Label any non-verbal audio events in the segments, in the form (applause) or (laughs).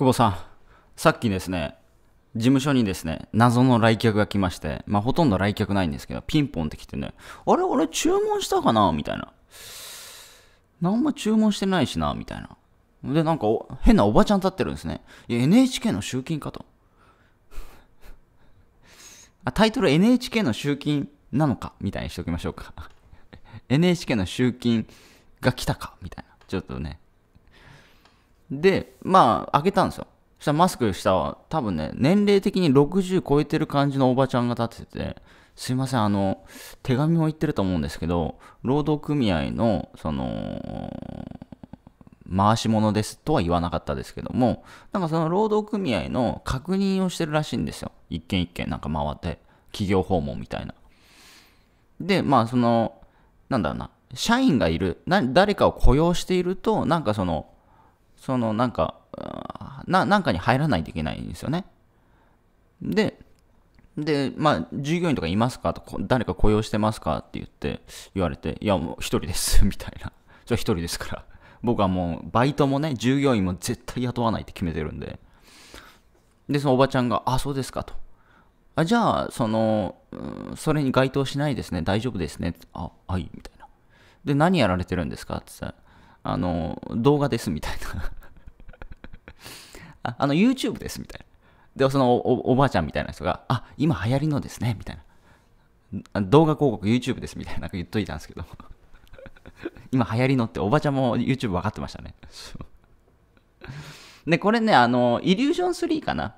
久保さん、さっきですね、事務所にですね、謎の来客が来まして、まあほとんど来客ないんですけど、ピンポンって来てね、あれ俺注文したかなみたいな。何も注文してないしなみたいな。で、なんか変なおばちゃん立ってるんですね。いや、NHK の集金かと。(laughs) あ、タイトル NHK の集金なのかみたいにしときましょうか。NHK (laughs) の集金が来たかみたいな。ちょっとね、で、まあ、開けたんですよ。そしたらマスクしたら、多分ね、年齢的に60超えてる感じのおばちゃんが立ってて、すいません、あの、手紙を言ってると思うんですけど、労働組合の、その、回し物ですとは言わなかったですけども、なんかその労働組合の確認をしてるらしいんですよ。一軒一軒なんか回って、企業訪問みたいな。で、まあその、なんだろうな、社員がいる、誰かを雇用していると、なんかその、そのなんか、ななんかに入らないといけないんですよね。で、で、まあ、従業員とかいますかと、誰か雇用してますかって言って、言われて、いや、もう一人です、(laughs) みたいな。それ一人ですから。僕はもう、バイトもね、従業員も絶対雇わないって決めてるんで。で、そのおばちゃんが、あ、そうですかと。あ、じゃあ、その、うん、それに該当しないですね、大丈夫ですね。あ、はい、みたいな。で、何やられてるんですかって言ったら、あの、動画です、みたいな。あ、あの YouTube です、みたいな。で、そのおばあちゃんみたいな人が、あ、今流行りのですね、みたいな。動画広告 YouTube です、みたいな言っといたんですけど。(laughs) 今流行りのって、おばちゃんも YouTube 分かってましたね。で、これね、あの、イリュージョン3かな。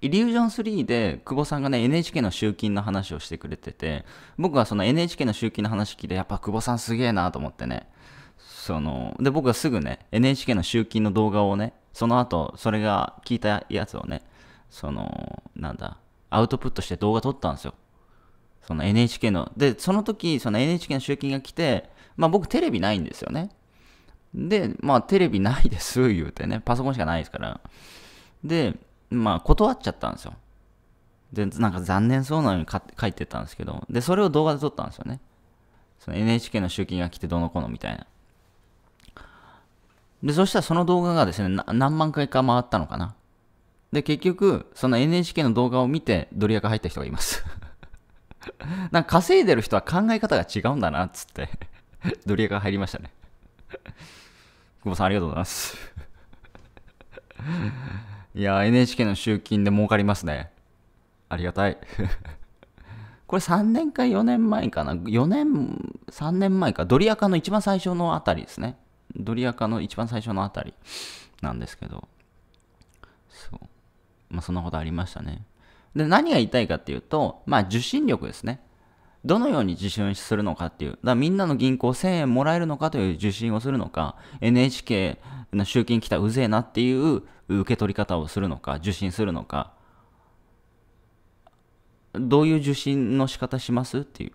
イリュージョン3で久保さんがね NHK の集金の話をしてくれてて僕はその NHK の集金の話聞いてやっぱ久保さんすげえなと思ってねそので僕はすぐね NHK の集金の動画をねその後、それが聞いたやつをね、その、なんだ、アウトプットして動画撮ったんですよ。その NHK の。で、その時、その NHK の集金が来て、まあ僕テレビないんですよね。で、まあテレビないです言うてね、パソコンしかないですから。で、まあ断っちゃったんですよ。で、なんか残念そうなのに書いてたんですけど、で、それを動画で撮ったんですよね。その NHK の集金が来てどの子のみたいな。で、そしたらその動画がですね、何万回か回ったのかな。で、結局、その NHK の動画を見て、ドリアカ入った人がいます (laughs) なんか稼いでる人は考え方が違うんだな、っつって (laughs) ドリアカ入りましたね久保さん、ありがとうございますいや、NHK の集金で儲かりますね。ありがたい。(laughs) これ3年か4年前かな。4年、3年前か。ドリアカの一番最初のあたりですね。ドリアカの一番最初のあたりなんですけど、そう。まあ、そんなことありましたね。で、何が言いたいかっていうと、まあ、受信力ですね。どのように受信するのかっていう。だからみんなの銀行1000円もらえるのかという受信をするのか、NHK の集金来たうぜえなっていう受け取り方をするのか、受信するのか、どういう受信の仕方しますっていう。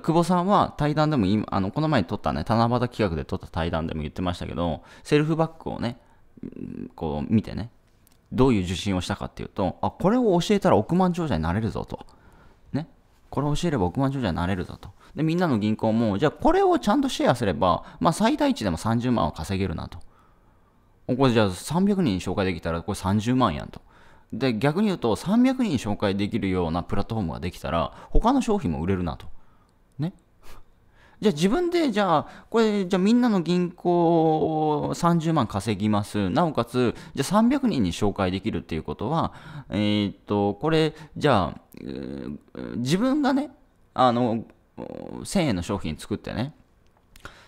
久保さんは対談でも今、あの、この前に撮ったね、七夕企画で撮った対談でも言ってましたけど、セルフバッグをね、こう見てね、どういう受信をしたかっていうと、あ、これを教えたら億万長者になれるぞと。ね。これを教えれば億万長者になれるぞと。で、みんなの銀行も、じゃあこれをちゃんとシェアすれば、まあ最大値でも30万は稼げるなと。これじゃあ300人紹介できたらこれ30万やんと。で、逆に言うと300人紹介できるようなプラットフォームができたら、他の商品も売れるなと。ね (laughs) じゃあ自分で、じゃあ、これ、じゃあみんなの銀行30万稼ぎます。なおかつ、じゃあ300人に紹介できるっていうことは、えー、っと、これ、じゃあ、えー、自分がね、あの、1000円の商品作ってね、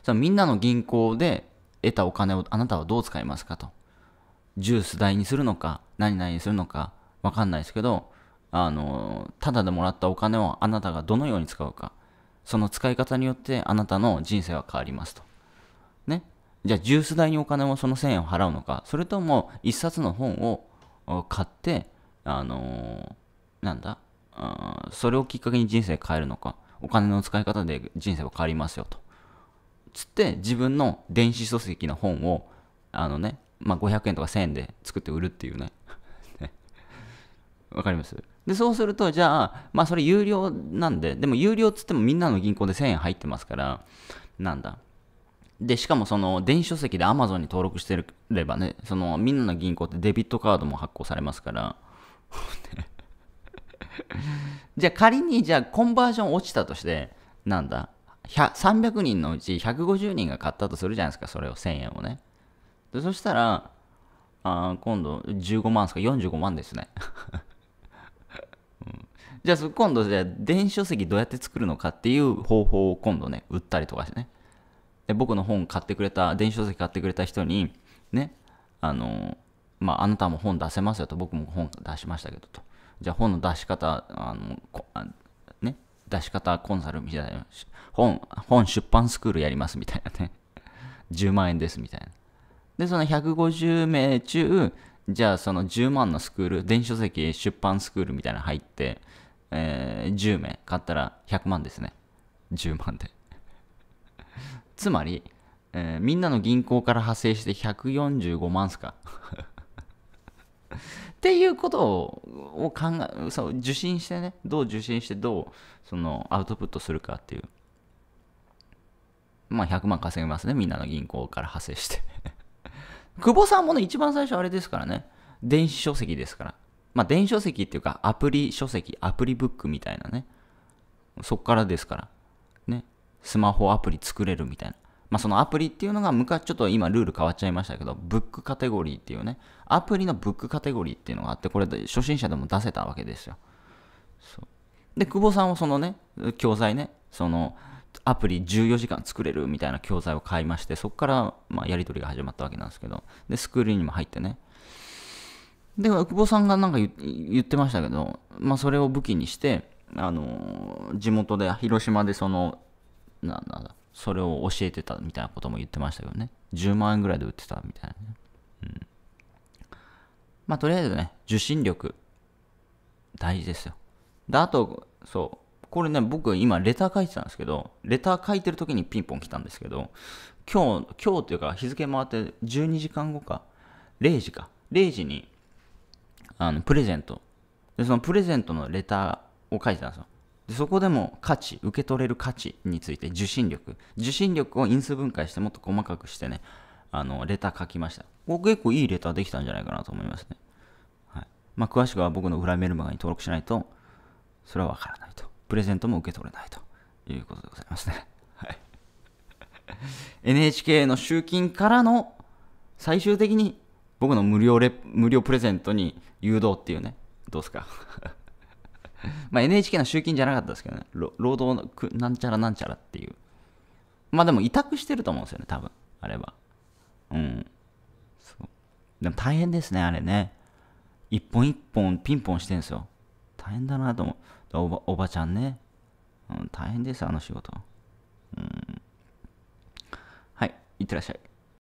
そのみんなの銀行で得たお金をあなたはどう使いますかと。ジュース代にするのか、何々にするのか、わかんないですけど、あの、ただでもらったお金をあなたがどのように使うか。その使い方によってあなたの人生は変わりますと。ね。じゃあ、ジュース代にお金をその1000円を払うのか、それとも1冊の本を買って、あのー、なんだ、それをきっかけに人生変えるのか、お金の使い方で人生は変わりますよと。つって自分の電子書籍の本をあのね、まあ、500円とか1000円で作って売るっていうね。(laughs) わかりますで、そうすると、じゃあ、まあそれ有料なんで、でも有料っつってもみんなの銀行で1000円入ってますから、なんだ。で、しかもその電子書籍で Amazon に登録してればね、そのみんなの銀行ってデビットカードも発行されますから、(laughs) じゃあ仮に、じゃあコンバージョン落ちたとして、なんだ、300人のうち150人が買ったとするじゃないですか、それを1000円をね。でそしたら、あ今度15万ですか、45万ですね。じゃあ今度じゃあ電子書籍どうやって作るのかっていう方法を今度ね売ったりとかしてねで僕の本買ってくれた電子書籍買ってくれた人にねあのまあ、あなたも本出せますよと僕も本出しましたけどとじゃあ本の出し方あのあね出し方コンサルみたいな本本出版スクールやりますみたいなね10万 (laughs) 円ですみたいなでその150名中じゃあその10万のスクール電子書籍出版スクールみたいなの入ってえー、10名買ったら100万ですね。10万で (laughs) つまり、えー、みんなの銀行から派生して145万すか (laughs) っていうことを考えそう受信してねどう受信してどうそのアウトプットするかっていうまあ100万稼げますねみんなの銀行から派生して (laughs) 久保さんもね一番最初あれですからね電子書籍ですからまあ、電子書籍っていうか、アプリ書籍、アプリブックみたいなね。そっからですから。ね。スマホアプリ作れるみたいな。まあ、そのアプリっていうのが昔ちょっと今ルール変わっちゃいましたけど、ブックカテゴリーっていうね、アプリのブックカテゴリーっていうのがあって、これ初心者でも出せたわけですよ。で、久保さんはそのね、教材ね、そのアプリ14時間作れるみたいな教材を買いまして、そこからまやり取りが始まったわけなんですけど、で、スクールにも入ってね、で、久保さんがなんか言ってましたけど、まあ、それを武器にして、あのー、地元で、広島でその、なんだ、それを教えてたみたいなことも言ってましたけどね。10万円ぐらいで売ってたみたいな、ね。うん。まあ、とりあえずね、受信力、大事ですよ。で、あと、そう、これね、僕今、レター書いてたんですけど、レター書いてる時にピンポン来たんですけど、今日、今日というか、日付回って12時間後か、0時か、0時に、あのプレゼントでそのプレゼントのレターを書いてたんですよでそこでも価値受け取れる価値について受信力受信力を因数分解してもっと細かくしてねあのレター書きました僕結構いいレターできたんじゃないかなと思いますね、はいまあ、詳しくは僕の裏メルマガに登録しないとそれは分からないとプレゼントも受け取れないということでございますね、(laughs) はい、NHK (laughs) の集金からの最終的に僕の無料レ、無料プレゼントに誘導っていうね、どうすか (laughs) ま NHK の集金じゃなかったですけどね、労働のなんちゃらなんちゃらっていう。まあでも委託してると思うんですよね、多分あれは。うん。そう。でも大変ですね、あれね。一本一本ピンポンしてんですよ。大変だなと思う。おばおばちゃんね。うん、大変です、あの仕事。うん。はい、いってらっしゃい。